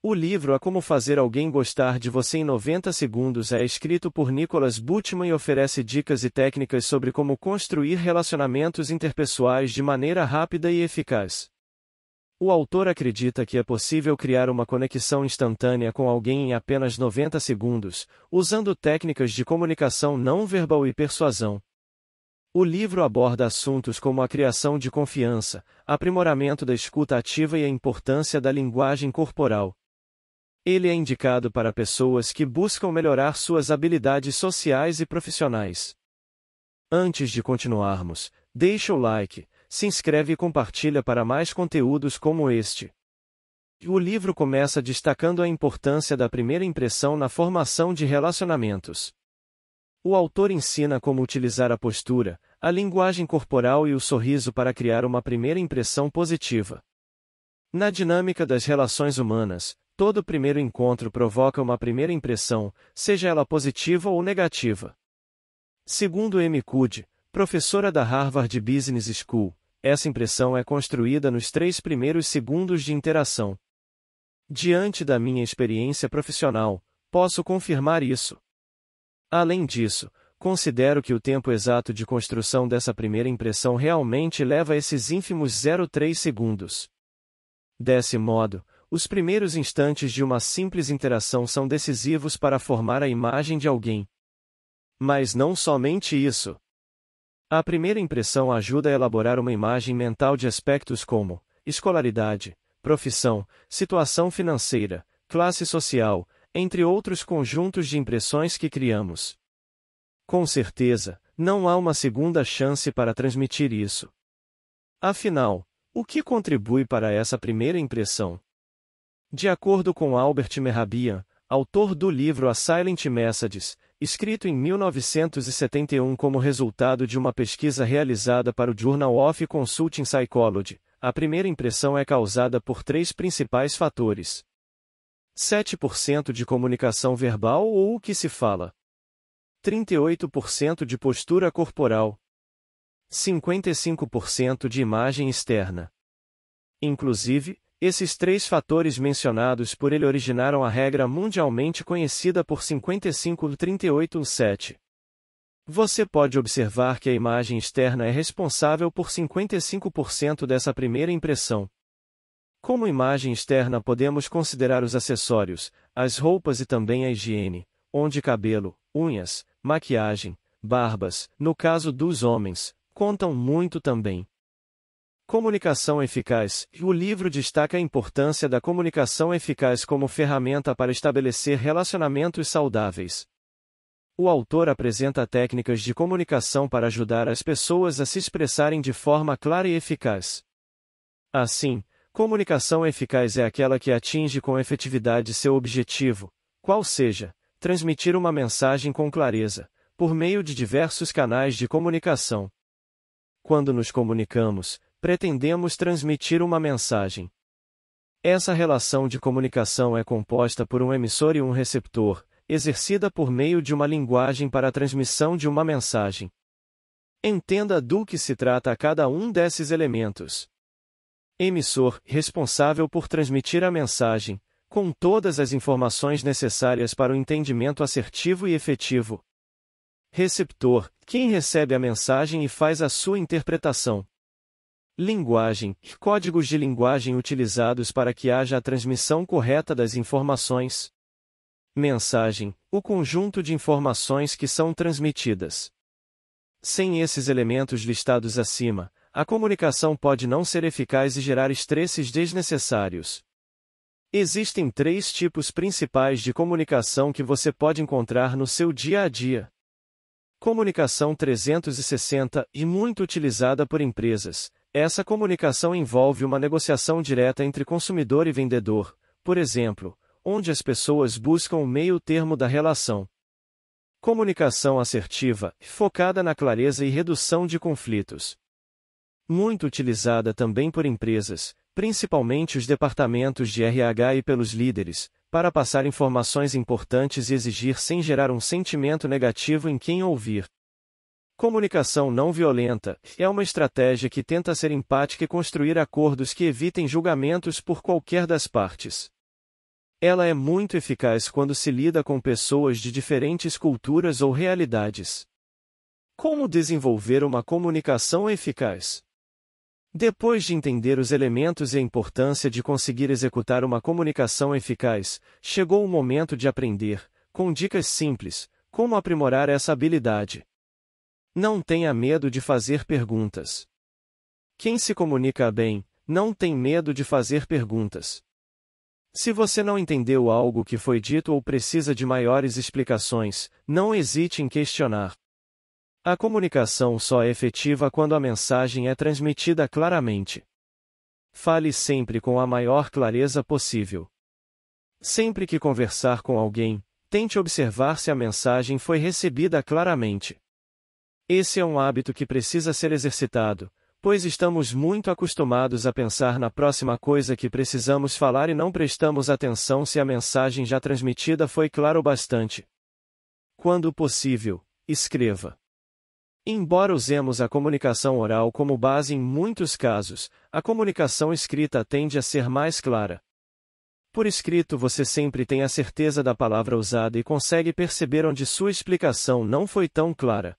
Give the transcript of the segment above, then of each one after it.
O livro A é Como Fazer Alguém Gostar de Você em 90 Segundos é escrito por Nicholas Butman e oferece dicas e técnicas sobre como construir relacionamentos interpessoais de maneira rápida e eficaz. O autor acredita que é possível criar uma conexão instantânea com alguém em apenas 90 segundos, usando técnicas de comunicação não verbal e persuasão. O livro aborda assuntos como a criação de confiança, aprimoramento da escuta ativa e a importância da linguagem corporal. Ele é indicado para pessoas que buscam melhorar suas habilidades sociais e profissionais. Antes de continuarmos, deixa o like, se inscreve e compartilha para mais conteúdos como este. O livro começa destacando a importância da primeira impressão na formação de relacionamentos. O autor ensina como utilizar a postura, a linguagem corporal e o sorriso para criar uma primeira impressão positiva. Na dinâmica das relações humanas, Todo primeiro encontro provoca uma primeira impressão, seja ela positiva ou negativa. Segundo M. Kud, professora da Harvard Business School, essa impressão é construída nos três primeiros segundos de interação. Diante da minha experiência profissional, posso confirmar isso. Além disso, considero que o tempo exato de construção dessa primeira impressão realmente leva esses ínfimos 0,3 segundos. Desse modo, os primeiros instantes de uma simples interação são decisivos para formar a imagem de alguém. Mas não somente isso. A primeira impressão ajuda a elaborar uma imagem mental de aspectos como escolaridade, profissão, situação financeira, classe social, entre outros conjuntos de impressões que criamos. Com certeza, não há uma segunda chance para transmitir isso. Afinal, o que contribui para essa primeira impressão? De acordo com Albert Mehrabian, autor do livro A Silent Messages, escrito em 1971 como resultado de uma pesquisa realizada para o Journal of Consulting Psychology, a primeira impressão é causada por três principais fatores. 7% de comunicação verbal ou o que se fala. 38% de postura corporal. 55% de imagem externa. Inclusive, esses três fatores mencionados por ele originaram a regra mundialmente conhecida por 55-38-7. Você pode observar que a imagem externa é responsável por 55% dessa primeira impressão. Como imagem externa podemos considerar os acessórios, as roupas e também a higiene, onde cabelo, unhas, maquiagem, barbas, no caso dos homens, contam muito também. Comunicação eficaz. O livro destaca a importância da comunicação eficaz como ferramenta para estabelecer relacionamentos saudáveis. O autor apresenta técnicas de comunicação para ajudar as pessoas a se expressarem de forma clara e eficaz. Assim, comunicação eficaz é aquela que atinge com efetividade seu objetivo, qual seja, transmitir uma mensagem com clareza, por meio de diversos canais de comunicação. Quando nos comunicamos, pretendemos transmitir uma mensagem. Essa relação de comunicação é composta por um emissor e um receptor, exercida por meio de uma linguagem para a transmissão de uma mensagem. Entenda do que se trata cada um desses elementos. Emissor, responsável por transmitir a mensagem, com todas as informações necessárias para o entendimento assertivo e efetivo. Receptor, quem recebe a mensagem e faz a sua interpretação. Linguagem códigos de linguagem utilizados para que haja a transmissão correta das informações. Mensagem o conjunto de informações que são transmitidas. Sem esses elementos listados acima, a comunicação pode não ser eficaz e gerar estresses desnecessários. Existem três tipos principais de comunicação que você pode encontrar no seu dia a dia. Comunicação 360 e muito utilizada por empresas, essa comunicação envolve uma negociação direta entre consumidor e vendedor, por exemplo, onde as pessoas buscam o meio termo da relação. Comunicação assertiva, focada na clareza e redução de conflitos. Muito utilizada também por empresas, principalmente os departamentos de RH e pelos líderes, para passar informações importantes e exigir sem gerar um sentimento negativo em quem ouvir. Comunicação não violenta é uma estratégia que tenta ser empática e construir acordos que evitem julgamentos por qualquer das partes. Ela é muito eficaz quando se lida com pessoas de diferentes culturas ou realidades. Como desenvolver uma comunicação eficaz? Depois de entender os elementos e a importância de conseguir executar uma comunicação eficaz, chegou o momento de aprender, com dicas simples, como aprimorar essa habilidade. Não tenha medo de fazer perguntas. Quem se comunica bem, não tem medo de fazer perguntas. Se você não entendeu algo que foi dito ou precisa de maiores explicações, não hesite em questionar. A comunicação só é efetiva quando a mensagem é transmitida claramente. Fale sempre com a maior clareza possível. Sempre que conversar com alguém, tente observar se a mensagem foi recebida claramente. Esse é um hábito que precisa ser exercitado, pois estamos muito acostumados a pensar na próxima coisa que precisamos falar e não prestamos atenção se a mensagem já transmitida foi clara o bastante. Quando possível, escreva. Embora usemos a comunicação oral como base em muitos casos, a comunicação escrita tende a ser mais clara. Por escrito você sempre tem a certeza da palavra usada e consegue perceber onde sua explicação não foi tão clara.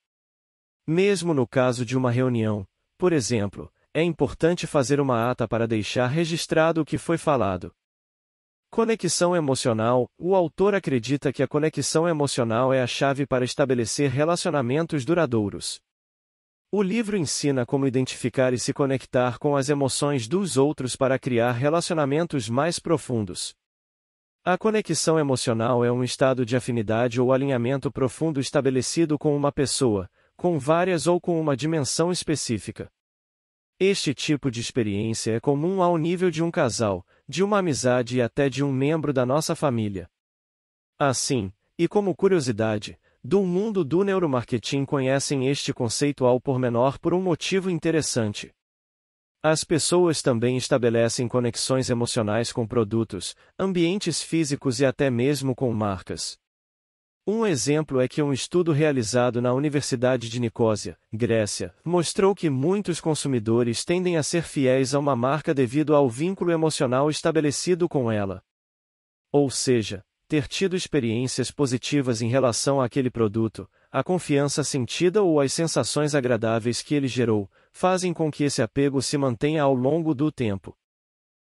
Mesmo no caso de uma reunião, por exemplo, é importante fazer uma ata para deixar registrado o que foi falado. Conexão emocional: O autor acredita que a conexão emocional é a chave para estabelecer relacionamentos duradouros. O livro ensina como identificar e se conectar com as emoções dos outros para criar relacionamentos mais profundos. A conexão emocional é um estado de afinidade ou alinhamento profundo estabelecido com uma pessoa, com várias ou com uma dimensão específica. Este tipo de experiência é comum ao nível de um casal, de uma amizade e até de um membro da nossa família. Assim, e como curiosidade, do mundo do neuromarketing conhecem este conceito ao pormenor por um motivo interessante. As pessoas também estabelecem conexões emocionais com produtos, ambientes físicos e até mesmo com marcas. Um exemplo é que um estudo realizado na Universidade de Nicósia, Grécia, mostrou que muitos consumidores tendem a ser fiéis a uma marca devido ao vínculo emocional estabelecido com ela. Ou seja, ter tido experiências positivas em relação àquele produto, a confiança sentida ou as sensações agradáveis que ele gerou, fazem com que esse apego se mantenha ao longo do tempo.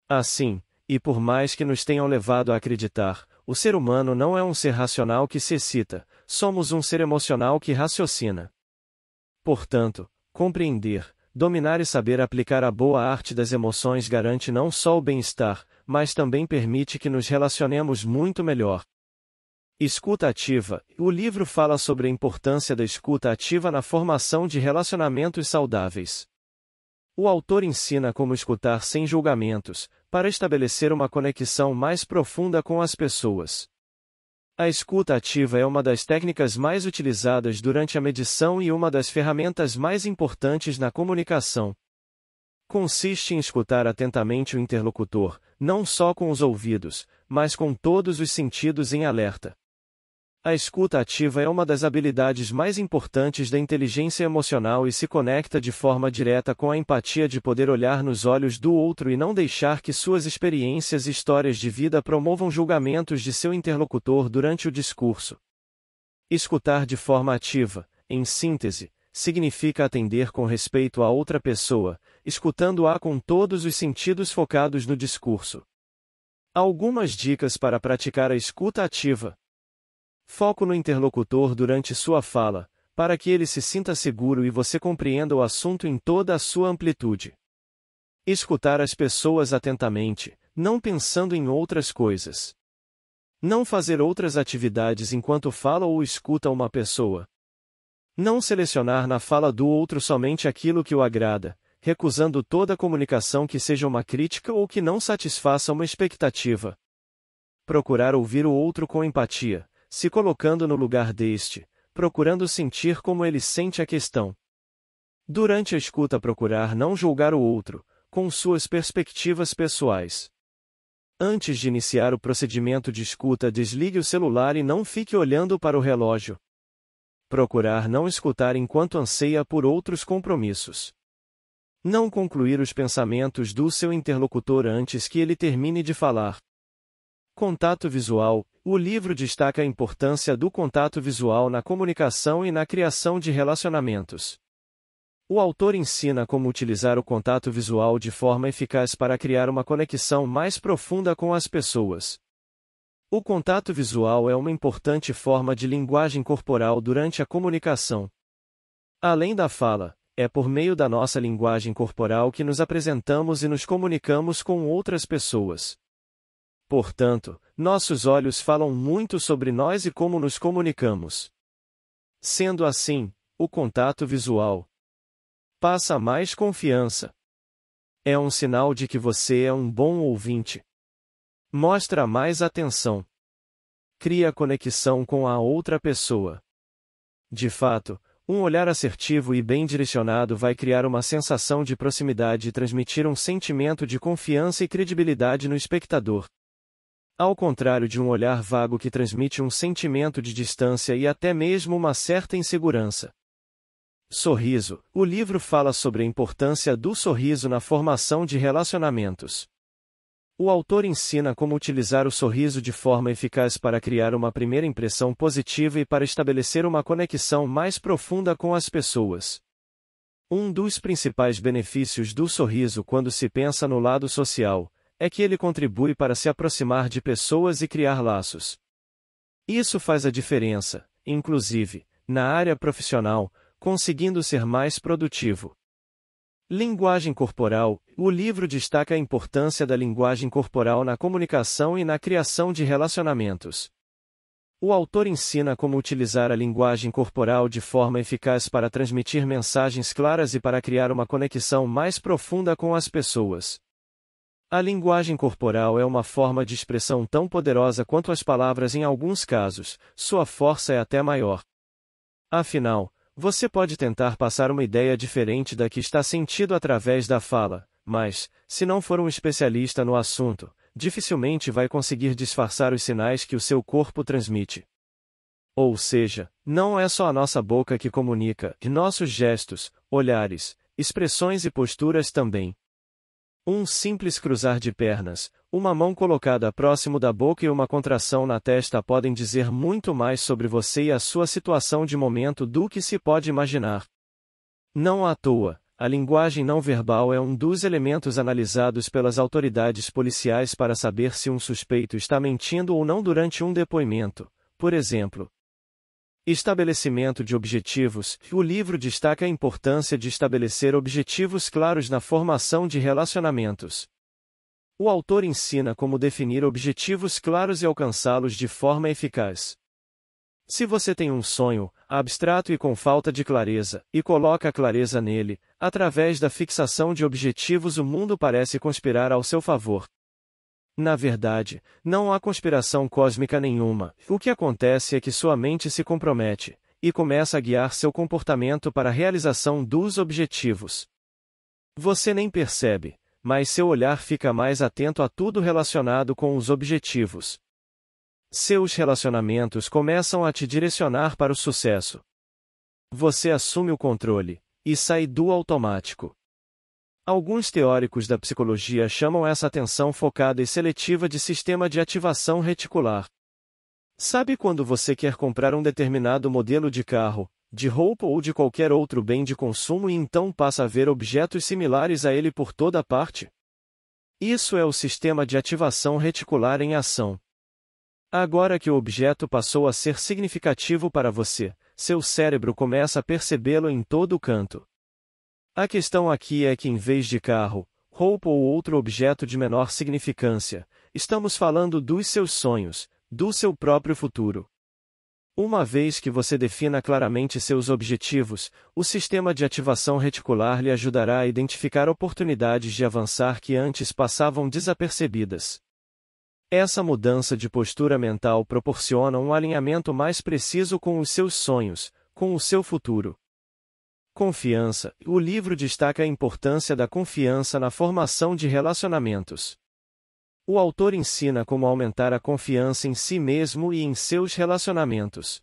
Assim, e por mais que nos tenham levado a acreditar, o ser humano não é um ser racional que se excita, somos um ser emocional que raciocina. Portanto, compreender, dominar e saber aplicar a boa arte das emoções garante não só o bem-estar, mas também permite que nos relacionemos muito melhor. Escuta ativa. O livro fala sobre a importância da escuta ativa na formação de relacionamentos saudáveis. O autor ensina como escutar sem julgamentos, para estabelecer uma conexão mais profunda com as pessoas. A escuta ativa é uma das técnicas mais utilizadas durante a medição e uma das ferramentas mais importantes na comunicação. Consiste em escutar atentamente o interlocutor, não só com os ouvidos, mas com todos os sentidos em alerta. A escuta ativa é uma das habilidades mais importantes da inteligência emocional e se conecta de forma direta com a empatia de poder olhar nos olhos do outro e não deixar que suas experiências e histórias de vida promovam julgamentos de seu interlocutor durante o discurso. Escutar de forma ativa, em síntese, significa atender com respeito a outra pessoa, escutando-a com todos os sentidos focados no discurso. Algumas dicas para praticar a escuta ativa. Foco no interlocutor durante sua fala, para que ele se sinta seguro e você compreenda o assunto em toda a sua amplitude. Escutar as pessoas atentamente, não pensando em outras coisas. Não fazer outras atividades enquanto fala ou escuta uma pessoa. Não selecionar na fala do outro somente aquilo que o agrada, recusando toda comunicação que seja uma crítica ou que não satisfaça uma expectativa. Procurar ouvir o outro com empatia, se colocando no lugar deste, procurando sentir como ele sente a questão. Durante a escuta, procurar não julgar o outro, com suas perspectivas pessoais. Antes de iniciar o procedimento de escuta, desligue o celular e não fique olhando para o relógio. Procurar não escutar enquanto anseia por outros compromissos. Não concluir os pensamentos do seu interlocutor antes que ele termine de falar. Contato visual. O livro destaca a importância do contato visual na comunicação e na criação de relacionamentos. O autor ensina como utilizar o contato visual de forma eficaz para criar uma conexão mais profunda com as pessoas. O contato visual é uma importante forma de linguagem corporal durante a comunicação. Além da fala, é por meio da nossa linguagem corporal que nos apresentamos e nos comunicamos com outras pessoas. Portanto, nossos olhos falam muito sobre nós e como nos comunicamos. Sendo assim, o contato visual passa mais confiança. É um sinal de que você é um bom ouvinte. Mostra mais atenção. Cria conexão com a outra pessoa. De fato, um olhar assertivo e bem direcionado vai criar uma sensação de proximidade e transmitir um sentimento de confiança e credibilidade no espectador. Ao contrário de um olhar vago que transmite um sentimento de distância e até mesmo uma certa insegurança. Sorriso: O livro fala sobre a importância do sorriso na formação de relacionamentos. O autor ensina como utilizar o sorriso de forma eficaz para criar uma primeira impressão positiva e para estabelecer uma conexão mais profunda com as pessoas. Um dos principais benefícios do sorriso quando se pensa no lado social, é que ele contribui para se aproximar de pessoas e criar laços. Isso faz a diferença, inclusive, na área profissional, conseguindo ser mais produtivo. Linguagem corporal: O livro destaca a importância da linguagem corporal na comunicação e na criação de relacionamentos. O autor ensina como utilizar a linguagem corporal de forma eficaz para transmitir mensagens claras e para criar uma conexão mais profunda com as pessoas. A linguagem corporal é uma forma de expressão tão poderosa quanto as palavras em alguns casos, sua força é até maior. Afinal, você pode tentar passar uma ideia diferente da que está sentido através da fala, mas, se não for um especialista no assunto, dificilmente vai conseguir disfarçar os sinais que o seu corpo transmite. Ou seja, não é só a nossa boca que comunica, nossos gestos, olhares, expressões e posturas também. Um simples cruzar de pernas, uma mão colocada próximo da boca e uma contração na testa podem dizer muito mais sobre você e a sua situação de momento do que se pode imaginar. Não à toa, a linguagem não verbal é um dos elementos analisados pelas autoridades policiais para saber se um suspeito está mentindo ou não durante um depoimento. Por exemplo, Estabelecimento de objetivos. O livro destaca a importância de estabelecer objetivos claros na formação de relacionamentos. O autor ensina como definir objetivos claros e alcançá-los de forma eficaz. Se você tem um sonho, abstrato e com falta de clareza, e coloca clareza nele, através da fixação de objetivos o mundo parece conspirar ao seu favor. Na verdade, não há conspiração cósmica nenhuma, o que acontece é que sua mente se compromete e começa a guiar seu comportamento para a realização dos objetivos. Você nem percebe, mas seu olhar fica mais atento a tudo relacionado com os objetivos. Seus relacionamentos começam a te direcionar para o sucesso. Você assume o controle e sai do automático. Alguns teóricos da psicologia chamam essa atenção focada e seletiva de sistema de ativação reticular. Sabe quando você quer comprar um determinado modelo de carro, de roupa ou de qualquer outro bem de consumo e então passa a ver objetos similares a ele por toda parte? Isso é o sistema de ativação reticular em ação. Agora que o objeto passou a ser significativo para você, seu cérebro começa a percebê-lo em todo canto. A questão aqui é que em vez de carro, roupa ou outro objeto de menor significância, estamos falando dos seus sonhos, do seu próprio futuro. Uma vez que você defina claramente seus objetivos, o sistema de ativação reticular lhe ajudará a identificar oportunidades de avançar que antes passavam desapercebidas. Essa mudança de postura mental proporciona um alinhamento mais preciso com os seus sonhos, com o seu futuro. Confiança. O livro destaca a importância da confiança na formação de relacionamentos. O autor ensina como aumentar a confiança em si mesmo e em seus relacionamentos.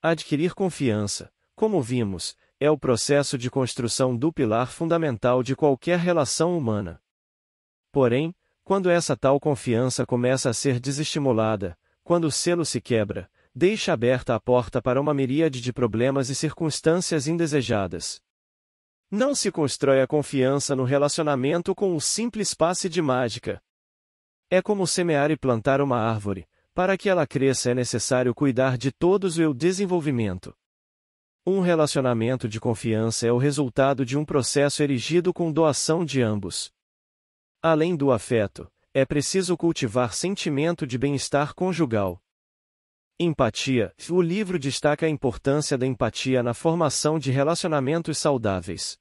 Adquirir confiança, como vimos, é o processo de construção do pilar fundamental de qualquer relação humana. Porém, quando essa tal confiança começa a ser desestimulada, quando o selo se quebra, deixa aberta a porta para uma miríade de problemas e circunstâncias indesejadas. Não se constrói a confiança no relacionamento com um simples passe de mágica. É como semear e plantar uma árvore. Para que ela cresça é necessário cuidar de todos o seu desenvolvimento. Um relacionamento de confiança é o resultado de um processo erigido com doação de ambos. Além do afeto, é preciso cultivar sentimento de bem-estar conjugal. Empatia. O livro destaca a importância da empatia na formação de relacionamentos saudáveis.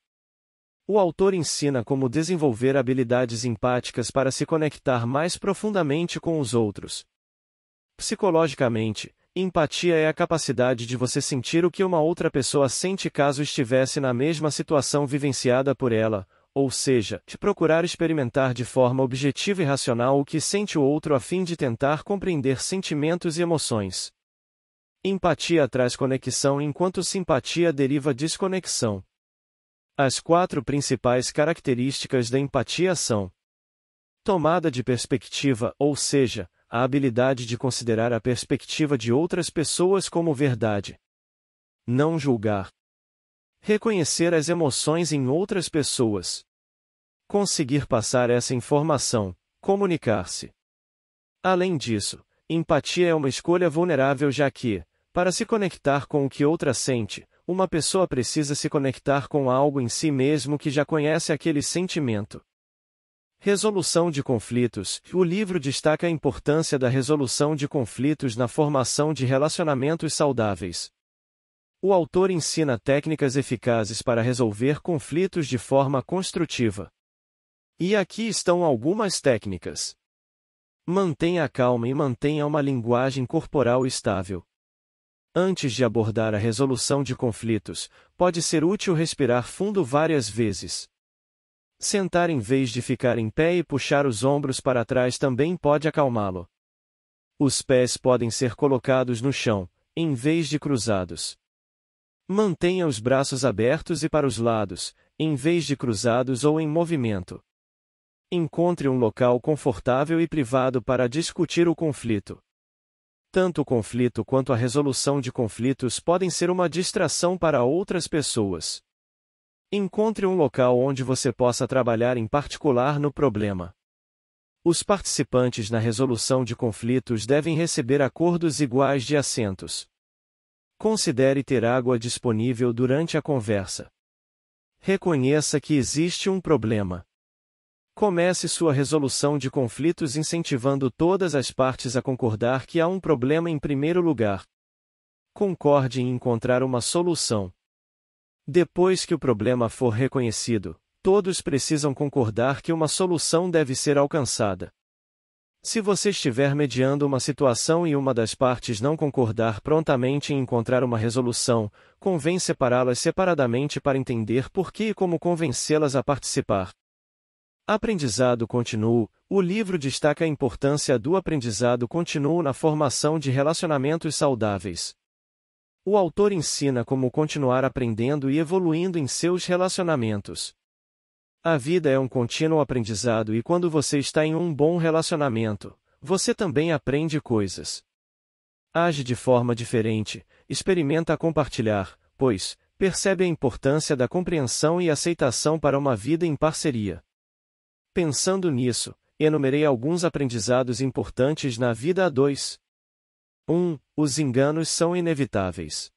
O autor ensina como desenvolver habilidades empáticas para se conectar mais profundamente com os outros. Psicologicamente, empatia é a capacidade de você sentir o que uma outra pessoa sente caso estivesse na mesma situação vivenciada por ela, ou seja, de procurar experimentar de forma objetiva e racional o que sente o outro a fim de tentar compreender sentimentos e emoções. Empatia traz conexão enquanto simpatia deriva desconexão. As quatro principais características da empatia são: tomada de perspectiva, ou seja, a habilidade de considerar a perspectiva de outras pessoas como verdade. Não julgar, Reconhecer as emoções em outras pessoas. Conseguir passar essa informação, comunicar-se. Além disso, empatia é uma escolha vulnerável, já que, para se conectar com o que outra sente, uma pessoa precisa se conectar com algo em si mesmo que já conhece aquele sentimento. Resolução de conflitos. O livro destaca a importância da resolução de conflitos na formação de relacionamentos saudáveis. O autor ensina técnicas eficazes para resolver conflitos de forma construtiva. E aqui estão algumas técnicas. Mantenha a calma e mantenha uma linguagem corporal estável. Antes de abordar a resolução de conflitos, pode ser útil respirar fundo várias vezes. Sentar em vez de ficar em pé e puxar os ombros para trás também pode acalmá-lo. Os pés podem ser colocados no chão, em vez de cruzados. Mantenha os braços abertos e para os lados, em vez de cruzados ou em movimento. Encontre um local confortável e privado para discutir o conflito. Tanto o conflito quanto a resolução de conflitos podem ser uma distração para outras pessoas. Encontre um local onde você possa trabalhar em particular no problema. Os participantes na resolução de conflitos devem receber acordos iguais de assentos. Considere ter água disponível durante a conversa. Reconheça que existe um problema. Comece sua resolução de conflitos incentivando todas as partes a concordar que há um problema em primeiro lugar. Concorde em encontrar uma solução. Depois que o problema for reconhecido, todos precisam concordar que uma solução deve ser alcançada. Se você estiver mediando uma situação e uma das partes não concordar prontamente em encontrar uma resolução, convém separá-las separadamente para entender por que e como convencê-las a participar. Aprendizado continuo. O livro destaca a importância do aprendizado continuo na formação de relacionamentos saudáveis. O autor ensina como continuar aprendendo e evoluindo em seus relacionamentos. A vida é um contínuo aprendizado e quando você está em um bom relacionamento, você também aprende coisas. Age de forma diferente, experimenta compartilhar, pois, percebe a importância da compreensão e aceitação para uma vida em parceria. Pensando nisso, enumerei alguns aprendizados importantes na vida a dois. 1. Um, os enganos são inevitáveis.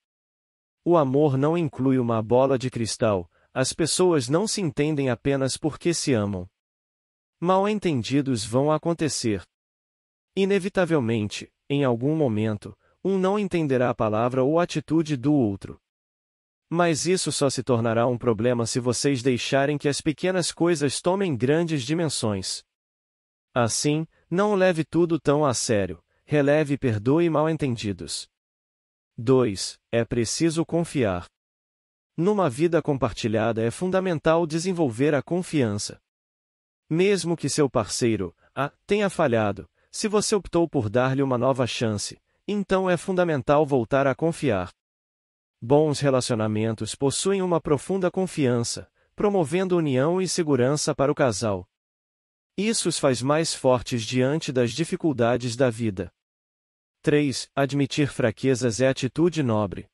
O amor não inclui uma bola de cristal, as pessoas não se entendem apenas porque se amam. Mal entendidos vão acontecer. Inevitavelmente, em algum momento, um não entenderá a palavra ou a atitude do outro. Mas isso só se tornará um problema se vocês deixarem que as pequenas coisas tomem grandes dimensões. Assim, não leve tudo tão a sério, releve e perdoe mal entendidos. 2. É preciso confiar. Numa vida compartilhada é fundamental desenvolver a confiança. Mesmo que seu parceiro, A, tenha falhado, se você optou por dar-lhe uma nova chance, então é fundamental voltar a confiar. Bons relacionamentos possuem uma profunda confiança, promovendo união e segurança para o casal. Isso os faz mais fortes diante das dificuldades da vida. 3. Admitir fraquezas é atitude nobre.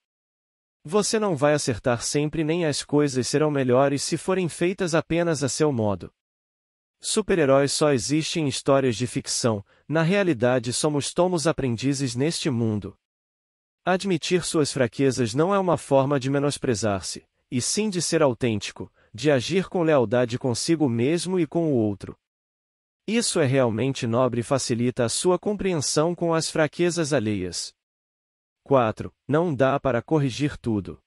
Você não vai acertar sempre nem as coisas serão melhores se forem feitas apenas a seu modo. Super-heróis só existem em histórias de ficção, na realidade somos tomos aprendizes neste mundo. Admitir suas fraquezas não é uma forma de menosprezar-se, e sim de ser autêntico, de agir com lealdade consigo mesmo e com o outro. Isso é realmente nobre e facilita a sua compreensão com as fraquezas alheias. 4. Não dá para corrigir tudo.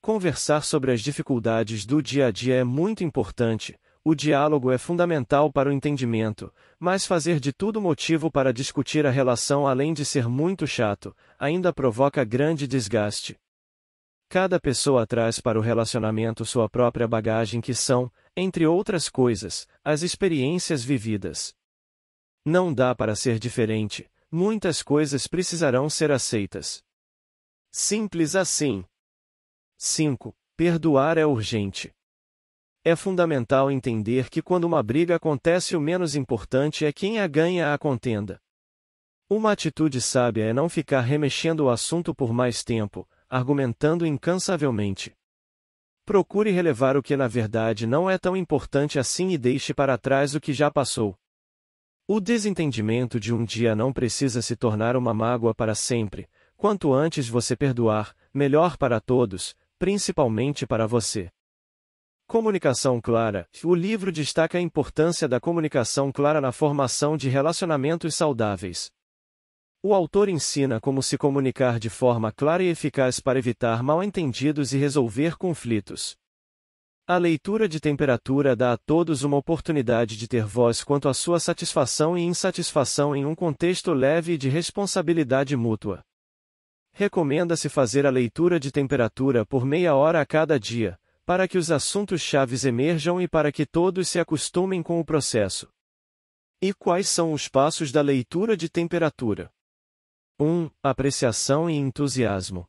Conversar sobre as dificuldades do dia a dia é muito importante, o diálogo é fundamental para o entendimento, mas fazer de tudo motivo para discutir a relação além de ser muito chato, ainda provoca grande desgaste. Cada pessoa traz para o relacionamento sua própria bagagem que são, entre outras coisas, as experiências vividas. Não dá para ser diferente, Muitas coisas precisarão ser aceitas. Simples assim. 5. Perdoar é urgente. É fundamental entender que quando uma briga acontece, o menos importante é quem a ganha a contenda. Uma atitude sábia é não ficar remexendo o assunto por mais tempo, argumentando incansavelmente. Procure relevar o que na verdade não é tão importante assim e deixe para trás o que já passou. O desentendimento de um dia não precisa se tornar uma mágoa para sempre. Quanto antes você perdoar, melhor para todos, principalmente para você. Comunicação clara. O livro destaca a importância da comunicação clara na formação de relacionamentos saudáveis. O autor ensina como se comunicar de forma clara e eficaz para evitar mal-entendidos e resolver conflitos. A leitura de temperatura dá a todos uma oportunidade de ter voz quanto à sua satisfação e insatisfação em um contexto leve e de responsabilidade mútua. Recomenda-se fazer a leitura de temperatura por meia hora a cada dia, para que os assuntos chaves emerjam e para que todos se acostumem com o processo. E quais são os passos da leitura de temperatura? 1. Apreciação e entusiasmo.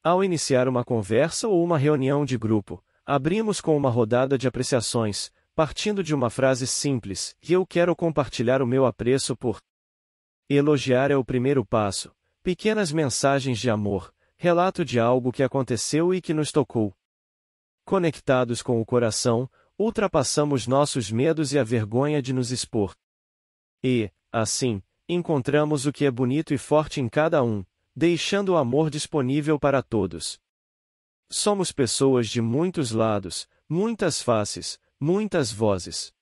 Ao iniciar uma conversa ou uma reunião de grupo, Abrimos com uma rodada de apreciações, partindo de uma frase simples, que eu quero compartilhar o meu apreço por. Elogiar é o primeiro passo, pequenas mensagens de amor, relato de algo que aconteceu e que nos tocou. Conectados com o coração, ultrapassamos nossos medos e a vergonha de nos expor. E, assim, encontramos o que é bonito e forte em cada um, deixando o amor disponível para todos. Somos pessoas de muitos lados, muitas faces, muitas vozes.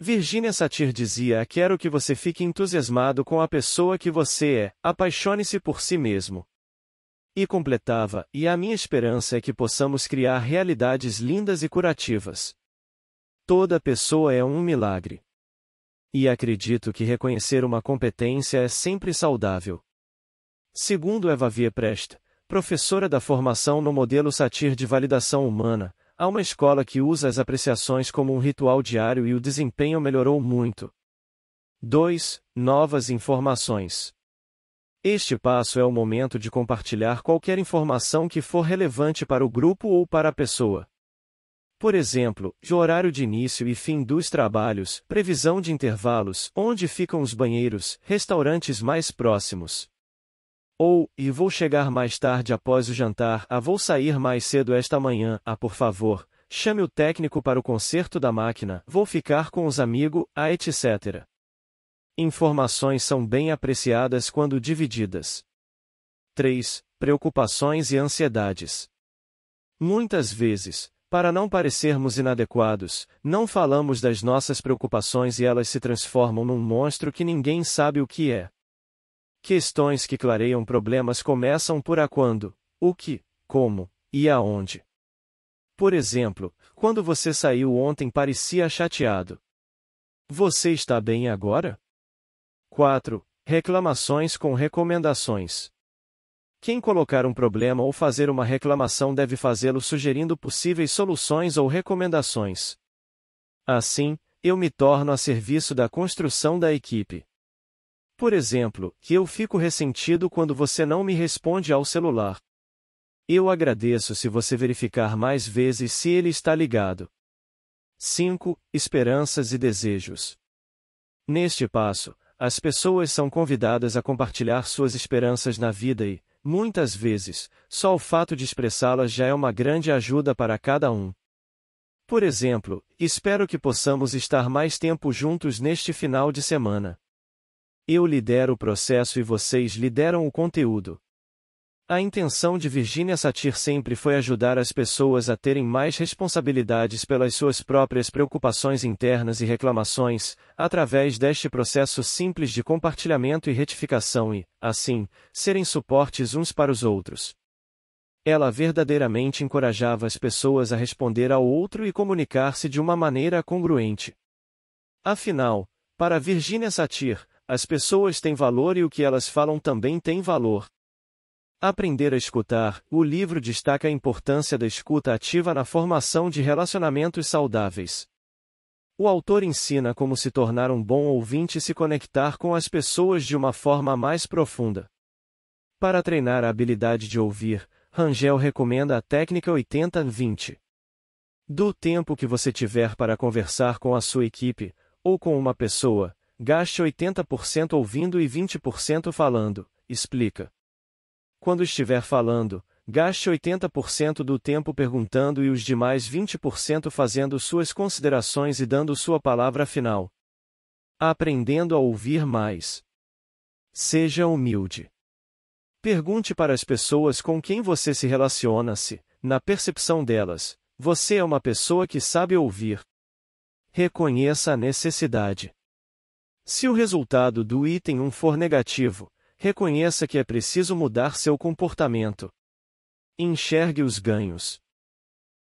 Virginia Satir dizia: Quero que você fique entusiasmado com a pessoa que você é, apaixone-se por si mesmo. E completava: E a minha esperança é que possamos criar realidades lindas e curativas. Toda pessoa é um milagre. E acredito que reconhecer uma competência é sempre saudável. Segundo Eva Viepresta professora da formação no modelo Satir de validação humana, há uma escola que usa as apreciações como um ritual diário e o desempenho melhorou muito. 2. Novas informações. Este passo é o momento de compartilhar qualquer informação que for relevante para o grupo ou para a pessoa. Por exemplo, de horário de início e fim dos trabalhos, previsão de intervalos, onde ficam os banheiros, restaurantes mais próximos. Ou, e vou chegar mais tarde após o jantar, a vou sair mais cedo esta manhã, a ah, por favor, chame o técnico para o conserto da máquina, vou ficar com os amigos, a ah, etc. Informações são bem apreciadas quando divididas. 3. Preocupações e ansiedades. Muitas vezes, para não parecermos inadequados, não falamos das nossas preocupações e elas se transformam num monstro que ninguém sabe o que é. Questões que clareiam problemas começam por a quando, o que, como e aonde. Por exemplo, quando você saiu ontem parecia chateado. Você está bem agora? 4. Reclamações com recomendações. Quem colocar um problema ou fazer uma reclamação deve fazê-lo sugerindo possíveis soluções ou recomendações. Assim, eu me torno a serviço da construção da equipe. Por exemplo, que eu fico ressentido quando você não me responde ao celular. Eu agradeço se você verificar mais vezes se ele está ligado. 5. Esperanças e desejos. Neste passo, as pessoas são convidadas a compartilhar suas esperanças na vida e, muitas vezes, só o fato de expressá-las já é uma grande ajuda para cada um. Por exemplo, espero que possamos estar mais tempo juntos neste final de semana. Eu lidero o processo e vocês lideram o conteúdo. A intenção de Virginia Satir sempre foi ajudar as pessoas a terem mais responsabilidades pelas suas próprias preocupações internas e reclamações, através deste processo simples de compartilhamento e retificação e, assim, serem suportes uns para os outros. Ela verdadeiramente encorajava as pessoas a responder ao outro e comunicar-se de uma maneira congruente. Afinal, para Virginia Satir, as pessoas têm valor e o que elas falam também tem valor. Aprender a escutar. O livro destaca a importância da escuta ativa na formação de relacionamentos saudáveis. O autor ensina como se tornar um bom ouvinte e se conectar com as pessoas de uma forma mais profunda. Para treinar a habilidade de ouvir, Rangel recomenda a técnica 80-20. Do tempo que você tiver para conversar com a sua equipe, ou com uma pessoa, Gaste 80% ouvindo e 20% falando, explica. Quando estiver falando, gaste 80% do tempo perguntando e os demais 20% fazendo suas considerações e dando sua palavra final. Aprendendo a ouvir mais. Seja humilde. Pergunte para as pessoas com quem você se relaciona se, na percepção delas, você é uma pessoa que sabe ouvir. Reconheça a necessidade. Se o resultado do item 1 for negativo, reconheça que é preciso mudar seu comportamento. Enxergue os ganhos.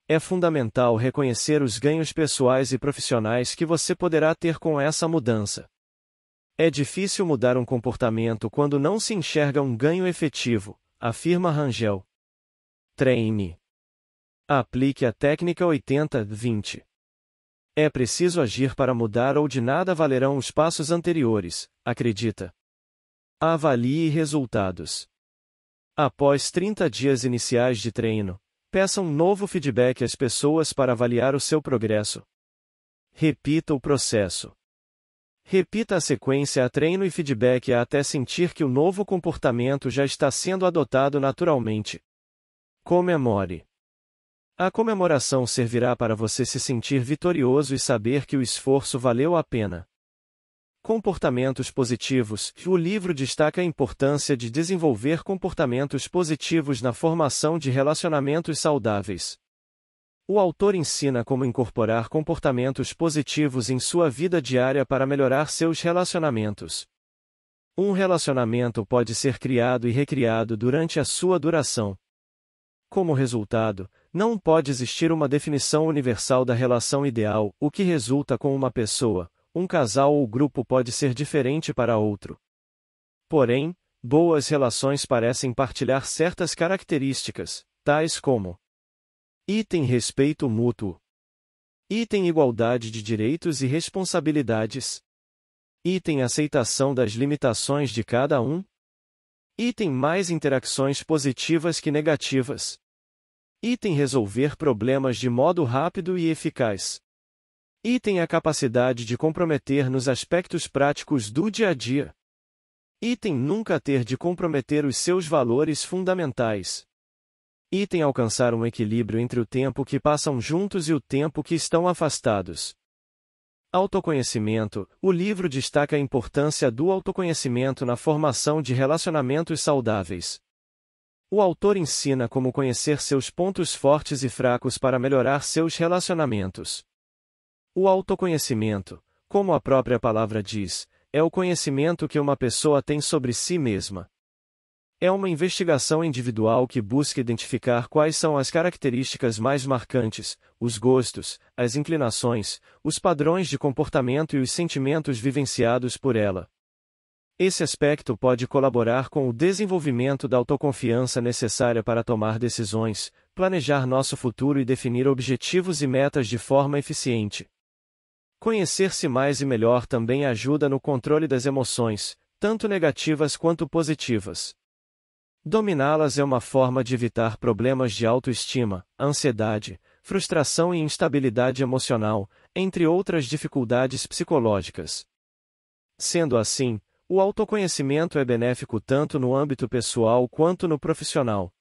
É fundamental reconhecer os ganhos pessoais e profissionais que você poderá ter com essa mudança. É difícil mudar um comportamento quando não se enxerga um ganho efetivo, afirma Rangel. Treine. Aplique a técnica 80-20. É preciso agir para mudar ou de nada valerão os passos anteriores, acredita. Avalie resultados. Após 30 dias iniciais de treino, peça um novo feedback às pessoas para avaliar o seu progresso. Repita o processo. Repita a sequência a treino e feedback até sentir que o novo comportamento já está sendo adotado naturalmente. Comemore. A comemoração servirá para você se sentir vitorioso e saber que o esforço valeu a pena. Comportamentos positivos. O livro destaca a importância de desenvolver comportamentos positivos na formação de relacionamentos saudáveis. O autor ensina como incorporar comportamentos positivos em sua vida diária para melhorar seus relacionamentos. Um relacionamento pode ser criado e recriado durante a sua duração. Como resultado, não pode existir uma definição universal da relação ideal, o que resulta com uma pessoa, um casal ou grupo pode ser diferente para outro. Porém, boas relações parecem partilhar certas características, tais como item respeito mútuo, item igualdade de direitos e responsabilidades, item aceitação das limitações de cada um, item mais interações positivas que negativas. Item resolver problemas de modo rápido e eficaz. Item a capacidade de comprometer nos aspectos práticos do dia a dia. Item nunca ter de comprometer os seus valores fundamentais. Item alcançar um equilíbrio entre o tempo que passam juntos e o tempo que estão afastados. Autoconhecimento: O livro destaca a importância do autoconhecimento na formação de relacionamentos saudáveis. O autor ensina como conhecer seus pontos fortes e fracos para melhorar seus relacionamentos. O autoconhecimento, como a própria palavra diz, é o conhecimento que uma pessoa tem sobre si mesma. É uma investigação individual que busca identificar quais são as características mais marcantes, os gostos, as inclinações, os padrões de comportamento e os sentimentos vivenciados por ela. Esse aspecto pode colaborar com o desenvolvimento da autoconfiança necessária para tomar decisões, planejar nosso futuro e definir objetivos e metas de forma eficiente. Conhecer-se mais e melhor também ajuda no controle das emoções, tanto negativas quanto positivas. Dominá-las é uma forma de evitar problemas de autoestima, ansiedade, frustração e instabilidade emocional, entre outras dificuldades psicológicas. Sendo assim, o autoconhecimento é benéfico tanto no âmbito pessoal quanto no profissional.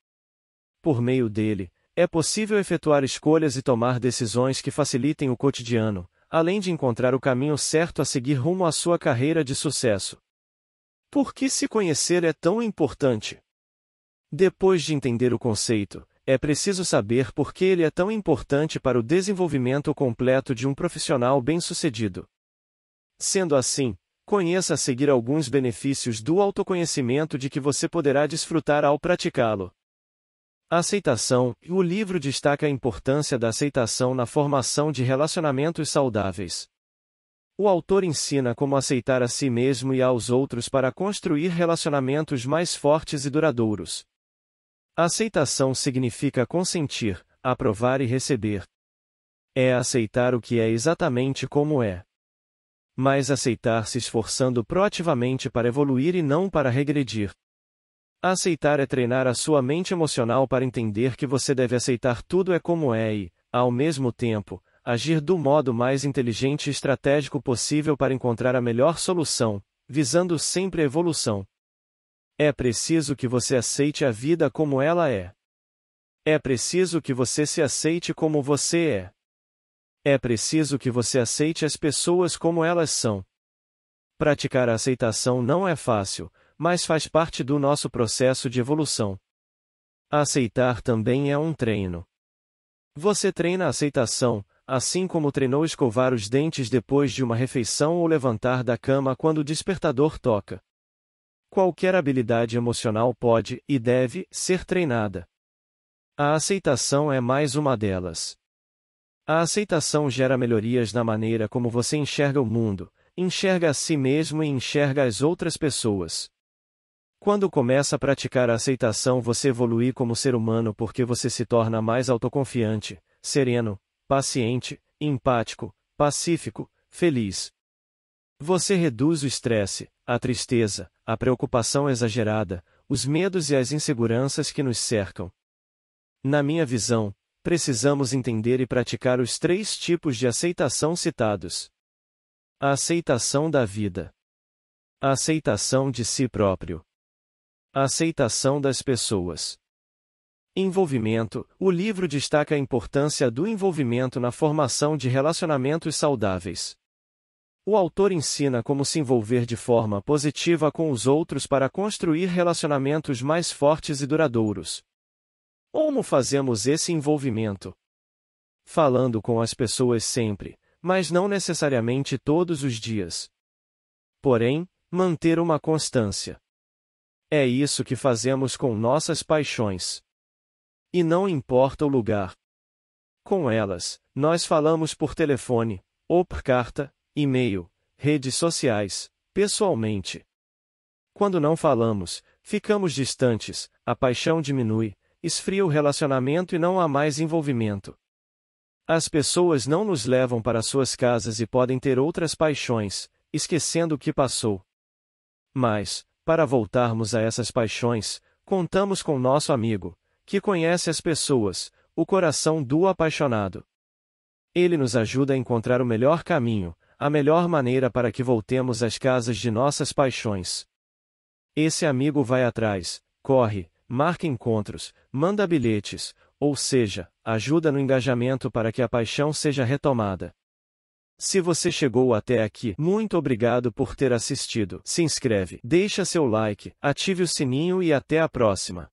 Por meio dele, é possível efetuar escolhas e tomar decisões que facilitem o cotidiano, além de encontrar o caminho certo a seguir rumo à sua carreira de sucesso. Por que se conhecer é tão importante? Depois de entender o conceito, é preciso saber por que ele é tão importante para o desenvolvimento completo de um profissional bem-sucedido. Sendo assim, Conheça a seguir alguns benefícios do autoconhecimento de que você poderá desfrutar ao praticá-lo. Aceitação: O livro destaca a importância da aceitação na formação de relacionamentos saudáveis. O autor ensina como aceitar a si mesmo e aos outros para construir relacionamentos mais fortes e duradouros. aceitação significa consentir, aprovar e receber. É aceitar o que é exatamente como é mas aceitar se esforçando proativamente para evoluir e não para regredir. Aceitar é treinar a sua mente emocional para entender que você deve aceitar tudo é como é e, ao mesmo tempo, agir do modo mais inteligente e estratégico possível para encontrar a melhor solução, visando sempre a evolução. É preciso que você aceite a vida como ela é. É preciso que você se aceite como você é. É preciso que você aceite as pessoas como elas são. Praticar a aceitação não é fácil, mas faz parte do nosso processo de evolução. Aceitar também é um treino. Você treina a aceitação, assim como treinou escovar os dentes depois de uma refeição ou levantar da cama quando o despertador toca. Qualquer habilidade emocional pode e deve ser treinada. A aceitação é mais uma delas. A aceitação gera melhorias na maneira como você enxerga o mundo, enxerga a si mesmo e enxerga as outras pessoas. Quando começa a praticar a aceitação, você evolui como ser humano porque você se torna mais autoconfiante, sereno, paciente, empático, pacífico, feliz. Você reduz o estresse, a tristeza, a preocupação exagerada, os medos e as inseguranças que nos cercam. Na minha visão, precisamos entender e praticar os três tipos de aceitação citados: a aceitação da vida, a aceitação de si próprio, a aceitação das pessoas. Envolvimento: O livro destaca a importância do envolvimento na formação de relacionamentos saudáveis. O autor ensina como se envolver de forma positiva com os outros para construir relacionamentos mais fortes e duradouros. Como fazemos esse envolvimento? Falando com as pessoas sempre, mas não necessariamente todos os dias. Porém, manter uma constância. É isso que fazemos com nossas paixões. E não importa o lugar. Com elas, nós falamos por telefone, ou por carta, e-mail, redes sociais, pessoalmente. Quando não falamos, ficamos distantes, a paixão diminui, esfria o relacionamento e não há mais envolvimento. As pessoas não nos levam para suas casas e podem ter outras paixões, esquecendo o que passou. Mas, para voltarmos a essas paixões, contamos com nosso amigo, que conhece as pessoas, o coração do apaixonado. Ele nos ajuda a encontrar o melhor caminho, a melhor maneira para que voltemos às casas de nossas paixões. Esse amigo vai atrás, corre, marca encontros, manda bilhetes, ou seja, ajuda no engajamento para que a paixão seja retomada. Se você chegou até aqui, muito obrigado por ter assistido. Se inscreve, deixa seu like, ative o sininho e até a próxima.